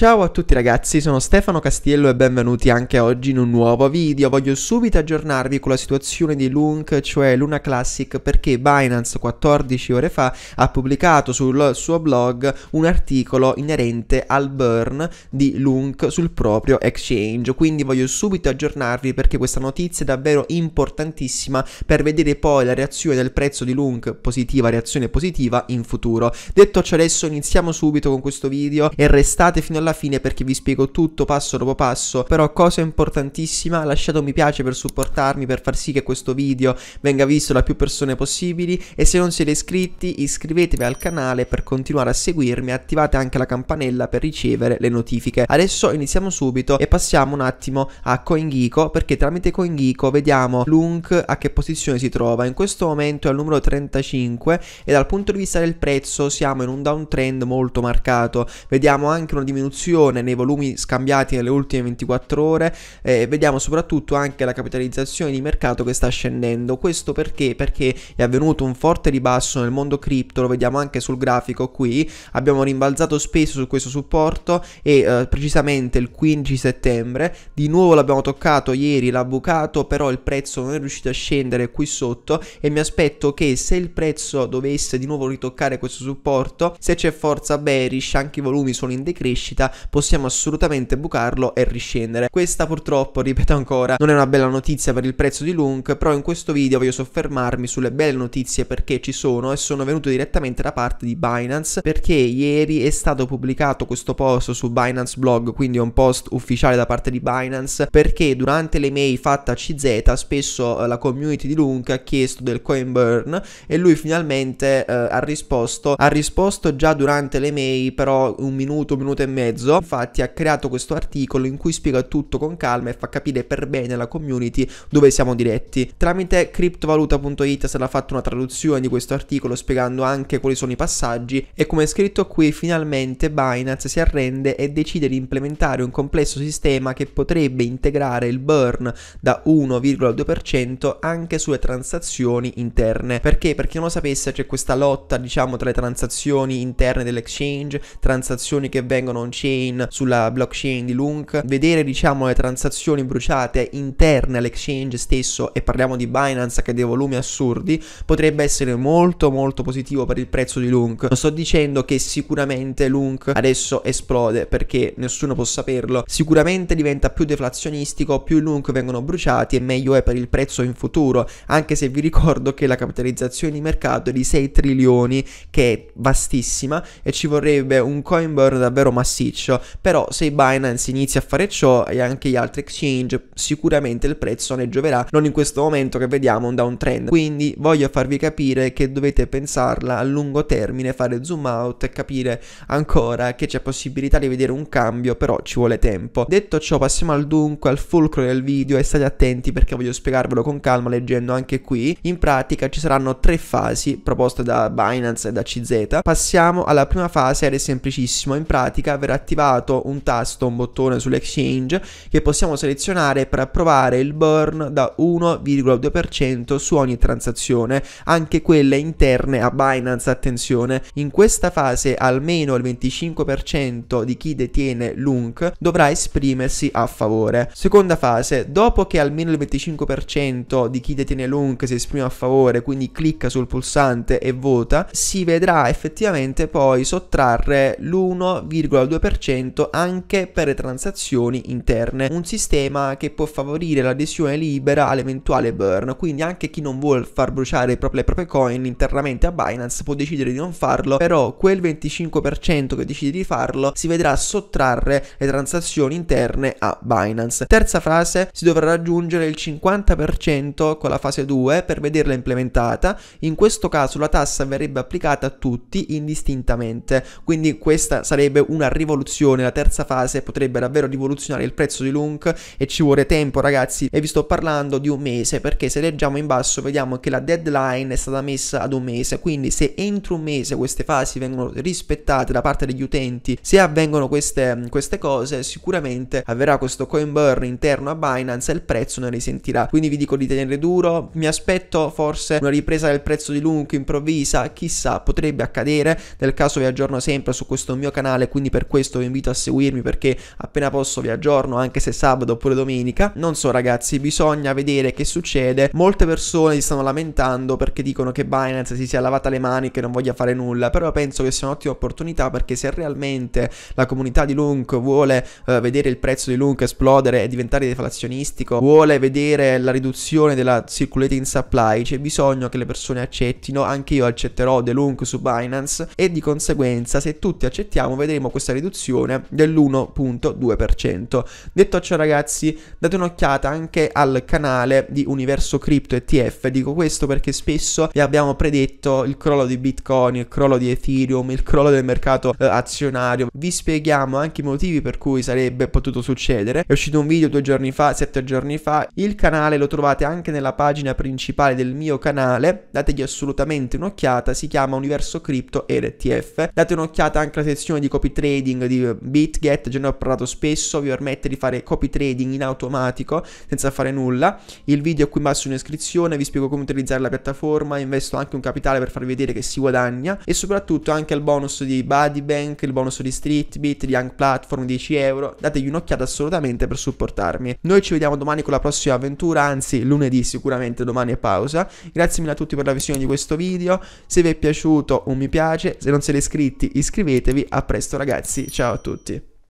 Ciao a tutti ragazzi, sono Stefano Castiello e benvenuti anche oggi in un nuovo video. Voglio subito aggiornarvi con la situazione di Lunk, cioè Luna Classic, perché Binance 14 ore fa ha pubblicato sul suo blog un articolo inerente al burn di Lunk sul proprio exchange. Quindi voglio subito aggiornarvi perché questa notizia è davvero importantissima per vedere poi la reazione del prezzo di Lunk, positiva, reazione positiva, in futuro. Detto ciò adesso iniziamo subito con questo video e restate fino alla alla fine perché vi spiego tutto passo dopo passo, però cosa importantissima, lasciate un mi piace per supportarmi, per far sì che questo video venga visto da più persone possibili e se non siete iscritti iscrivetevi al canale per continuare a seguirmi e attivate anche la campanella per ricevere le notifiche. Adesso iniziamo subito e passiamo un attimo a CoinGeeko perché tramite CoinGeeko vediamo l'UNC a che posizione si trova. In questo momento è al numero 35 e dal punto di vista del prezzo siamo in un downtrend molto marcato. Vediamo anche una diminuzione riduzione nei volumi scambiati nelle ultime 24 ore, eh, vediamo soprattutto anche la capitalizzazione di mercato che sta scendendo. Questo perché? Perché è avvenuto un forte ribasso nel mondo cripto, lo vediamo anche sul grafico qui, abbiamo rimbalzato spesso su questo supporto e eh, precisamente il 15 settembre, di nuovo l'abbiamo toccato ieri, l'ha bucato, però il prezzo non è riuscito a scendere qui sotto e mi aspetto che se il prezzo dovesse di nuovo ritoccare questo supporto, se c'è forza bearish, anche i volumi sono in decrescita, possiamo assolutamente bucarlo e riscendere. Questa purtroppo, ripeto ancora, non è una bella notizia per il prezzo di Lunk, però in questo video voglio soffermarmi sulle belle notizie perché ci sono e sono venute direttamente da parte di Binance perché ieri è stato pubblicato questo post su Binance Blog, quindi è un post ufficiale da parte di Binance perché durante le mail fatta a CZ spesso eh, la community di Lunk ha chiesto del coin burn e lui finalmente eh, ha risposto, ha risposto già durante le mail però un minuto, un minuto e mezzo mezzo, infatti ha creato questo articolo in cui spiega tutto con calma e fa capire per bene alla community dove siamo diretti. Tramite criptovaluta.it sarà fatta una traduzione di questo articolo spiegando anche quali sono i passaggi e come è scritto qui finalmente Binance si arrende e decide di implementare un complesso sistema che potrebbe integrare il burn da 1,2% anche sulle transazioni interne. Perché? Per chi non lo sapesse c'è questa lotta diciamo tra le transazioni interne dell'exchange, transazioni che vengono chain sulla blockchain di Lunk, vedere diciamo le transazioni bruciate interne all'exchange stesso e parliamo di Binance che ha dei volumi assurdi, potrebbe essere molto molto positivo per il prezzo di Lunk. Non sto dicendo che sicuramente Lunk adesso esplode perché nessuno può saperlo, sicuramente diventa più deflazionistico, più Lunk vengono bruciati e meglio è per il prezzo in futuro, anche se vi ricordo che la capitalizzazione di mercato è di 6 trilioni che è vastissima e ci vorrebbe un coin burn davvero massivo beneficio, però se Binance inizia a fare ciò e anche gli altri exchange, sicuramente il prezzo ne gioverà, non in questo momento che vediamo un downtrend. Quindi voglio farvi capire che dovete pensarla a lungo termine, fare zoom out e capire ancora che c'è possibilità di vedere un cambio, però ci vuole tempo. Detto ciò, passiamo al dunque, al fulcro del video e state attenti perché voglio spiegarvelo con calma leggendo anche qui. In pratica ci saranno tre fasi proposte da Binance e da CZ. Passiamo alla prima fase ed è semplicissimo, in pratica verrà attivato un tasto, un bottone sull'exchange che possiamo selezionare per approvare il burn da 1,2% su ogni transazione, anche quelle interne a Binance, attenzione. In questa fase almeno il 25% di chi detiene l'UNC dovrà esprimersi a favore. Seconda fase, dopo che almeno il 25% di chi detiene l'UNC si esprime a favore, quindi clicca sul pulsante e vota, si vedrà effettivamente poi sottrarre l'1,2% 1% anche per le transazioni interne, un sistema che può favorire l'adesione libera all'eventuale burn, quindi anche chi non vuole far bruciare le proprie coin internamente a Binance può decidere di non farlo, però quel 25% che decide di farlo si vedrà sottrarre le transazioni interne a Binance. Terza frase, si dovrà raggiungere il 50% con la fase 2 per vederla implementata, in questo caso la tassa verrebbe applicata a tutti indistintamente, quindi questa sarebbe una rivoluzione rivoluzione, la terza fase potrebbe davvero rivoluzionare il prezzo di Lunk e ci vuole tempo ragazzi e vi sto parlando di un mese perché se leggiamo in basso vediamo che la deadline è stata messa ad un mese, quindi se entro un mese queste fasi vengono rispettate da parte degli utenti, se avvengono queste, queste cose sicuramente avverrà questo coin burn interno a Binance e il prezzo ne risentirà, quindi vi dico di tenere duro, mi aspetto forse una ripresa del prezzo di Lunk improvvisa, chissà potrebbe accadere, nel caso vi aggiorno sempre su questo mio canale, quindi per questo questo vi invito a seguirmi perché appena posso vi aggiorno anche se sabato oppure domenica. Non so ragazzi, bisogna vedere che succede. Molte persone si stanno lamentando perché dicono che Binance si sia lavata le mani, che non voglia fare nulla, però penso che sia un'ottima opportunità perché se realmente la comunità di Lunk vuole eh, vedere il prezzo di Lunk esplodere e diventare deflazionistico, vuole vedere la riduzione della circulating supply, c'è bisogno che le persone accettino, anche io accetterò The Lunk su Binance e di conseguenza se tutti accettiamo vedremo questa riduzione riduzione dell'1.2%. Detto ciò ragazzi, date un'occhiata anche al canale di Universo Crypto ETF, dico questo perché spesso vi abbiamo predetto il crollo di Bitcoin, il crollo di Ethereum, il crollo del mercato eh, azionario, vi spieghiamo anche i motivi per cui sarebbe potuto succedere, è uscito un video due giorni fa, sette giorni fa, il canale lo trovate anche nella pagina principale del mio canale, dategli assolutamente un'occhiata, si chiama Universo Crypto ETF, date un'occhiata anche alla sezione di copy trading, di BitGet, già ne ho parlato spesso, vi permette di fare copy trading in automatico senza fare nulla. Il video è qui in basso in descrizione, vi spiego come utilizzare la piattaforma, investo anche un capitale per farvi vedere che si guadagna e soprattutto anche il bonus di Buddybank, il bonus di Streetbit, di Young Platform 10 euro. Dategli un'occhiata assolutamente per supportarmi. Noi ci vediamo domani con la prossima avventura, anzi lunedì sicuramente, domani è pausa. Grazie mille a tutti per la visione di questo video, se vi è piaciuto un mi piace, se non siete iscritti iscrivetevi, a presto ragazzi ciao a tutti.